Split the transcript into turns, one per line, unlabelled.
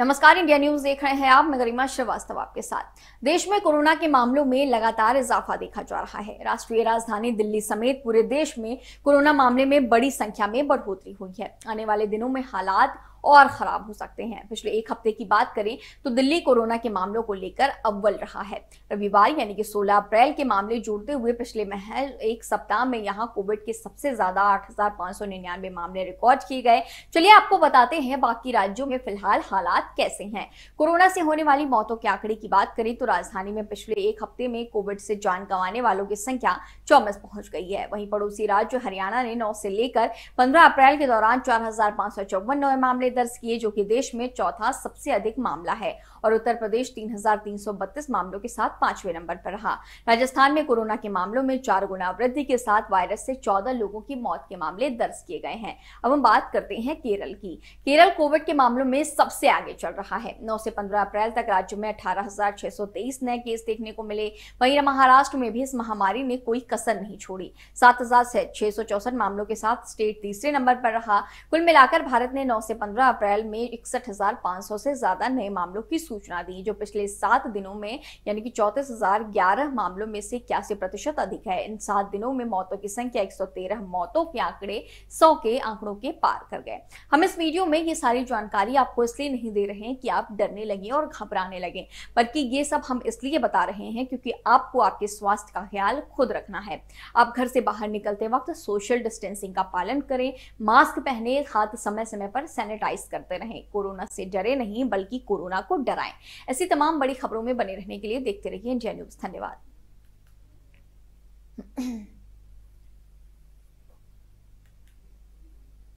नमस्कार India news देख रहे हैं आप मैं गरिमा श्रीवास्तव आपके साथ देश में कोरोना के मामलों में लगातार इजाफा देखा जा रहा है राष्ट्रीय राजधानी दिल्ली समेत पूरे देश में कोरोना मामले में बड़ी संख्या में बढ़ोतरी हुई है आने वाले दिनों में हालात और खराब हो सकते हैं पिछले एक हफ्ते की बात करें तो दिल्ली कोरोना के मामलों को लेकर अव्वल रहा है रविवार यानी कि 16 अप्रैल के मामले जोड़ते हुए पिछले महज एक सप्ताह में यहाँ कोविड के सबसे ज्यादा आठ मामले रिकॉर्ड किए गए चलिए आपको बताते हैं बाकी राज्यों में फिलहाल हालात कैसे हैं कोरोना से होने वाली मौतों के आंकड़े की बात करें तो राजधानी में पिछले एक हफ्ते में कोविड से जान गंवाने वालों की संख्या चौबीस पहुंच गई है वहीं पड़ोसी राज्य हरियाणा ने नौ से लेकर पंद्रह अप्रैल के दौरान चार नए मामले मामले दर्ज किए जो कि देश में चौथा सबसे अधिक मामला है और उत्तर प्रदेश 3,332 मामलों के साथ पांचवें नंबर पर रहा राजस्थान में कोरोना के मामलों में चार गुना वृद्धि के साथ वायरस से चौदह लोगों की मौत के मामले दर्ज किए गए हैं अब हम बात करते हैं केरल की केरल कोविड के मामलों में सबसे आगे चल रहा है नौ से पंद्रह अप्रैल तक राज्य में अठारह नए केस देखने को मिले वहीं महाराष्ट्र में भी इस महामारी ने कोई कसर नहीं छोड़ी सात मामलों के साथ स्टेट तीसरे नंबर पर रहा कुल मिलाकर भारत ने नौ से पंद्रह 15 अप्रैल में इकसठ से ज़्यादा नए मामलों की सूचना दी जो पिछले सात दिनों में यानी कि चौतीस मामलों में से इक्यासी प्रतिशत अधिक है इन सात दिनों में मौतों की संख्या 113 मौतों के आंकड़े 100 के आंकड़ों के पार कर गए हम इस वीडियो में ये सारी जानकारी आपको इसलिए नहीं दे रहे हैं कि आप डरने लगे और घबराने लगे बल्कि ये सब हम इसलिए बता रहे हैं क्योंकि आपको आपके स्वास्थ्य का ख्याल खुद रखना है आप घर से बाहर निकलते वक्त सोशल डिस्टेंसिंग का पालन करें मास्क पहने हाथ समय समय पर सैनिटाइज एडवाइस करते रहें कोरोना से डरे नहीं बल्कि कोरोना को डराएं ऐसी तमाम बड़ी खबरों में बने रहने के लिए देखते रहिए जय न्यूज धन्यवाद